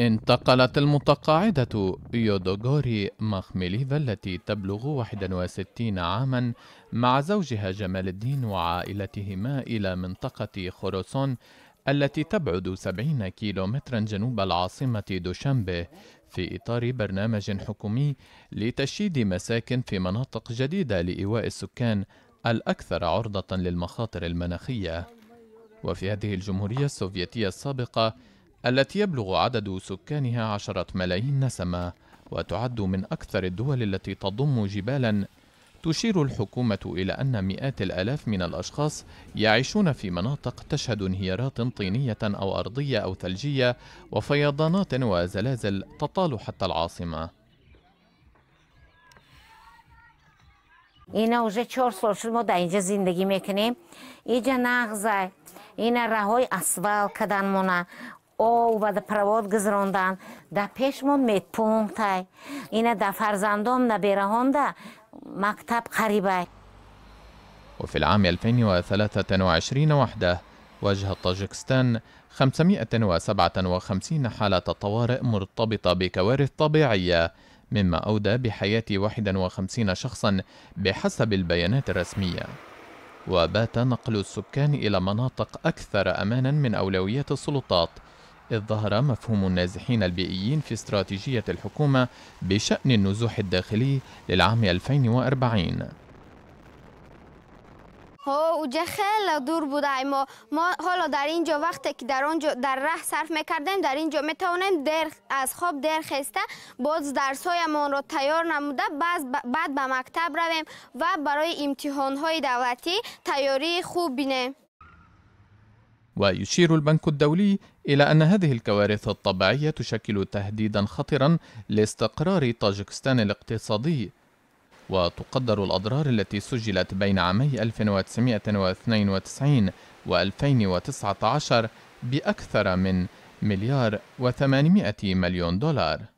انتقلت المتقاعدة يودوغوري مخمليفا التي تبلغ 61 عاما مع زوجها جمال الدين وعائلتهما إلى منطقة خروسون التي تبعد 70 كيلومترا جنوب العاصمة دوشنبه في إطار برنامج حكومي لتشييد مساكن في مناطق جديدة لإيواء السكان الأكثر عرضة للمخاطر المناخية وفي هذه الجمهورية السوفيتية السابقة التي يبلغ عدد سكانها عشرة ملايين نسمة وتعد من أكثر الدول التي تضم جبالا تشير الحكومة إلى أن مئات الآلاف من الأشخاص يعيشون في مناطق تشهد انهيارات طينية أو أرضية أو ثلجية وفيضانات وزلازل تطال حتى العاصمة اینا уже چهار سال شد ما در اینجا زندگی میکنیم اینجا نغزه اینا راهای اسوال کدن مونه آو об ва правод гузронданд дар пешмон медпунктай ина дар фарзандом набераҳонда мактаб қарибай وفي العام 2023 وحده واجهت طاجكستان 557 حالة طوارئ مرتبطة بكوارث طبيعية مما أودى بحياة 51 شخصا بحسب البيانات الرسمية وبات نقل السكان إلى مناطق أكثر أمانا من أولويات السلطات إذ ظهر مفهوم النازحين البيئيين في استراتيجية الحكومة بشأن النزوح الداخلي للعام 2040 اوجه خیلی دور بودیم ما, ما حالا در اینجا وقتی که در اونجا در راه صرف میکردیم در اینجا میتونیم در از خواب در خسته باز درس هایمان رو تیار نموده بعد بعد به مکتب رویم و برای امتحان های دولتی تیاری خوب بینیم و یشیر البنک الدولی إلى أن هذه الكوارث الطبيعية تشكل تهديدا خطرا لاستقرار طاجكستان الاقتصادي وتقدر الأضرار التي سجلت بين عامي 1992 و 2019 بأكثر من مليار و 800 مليون دولار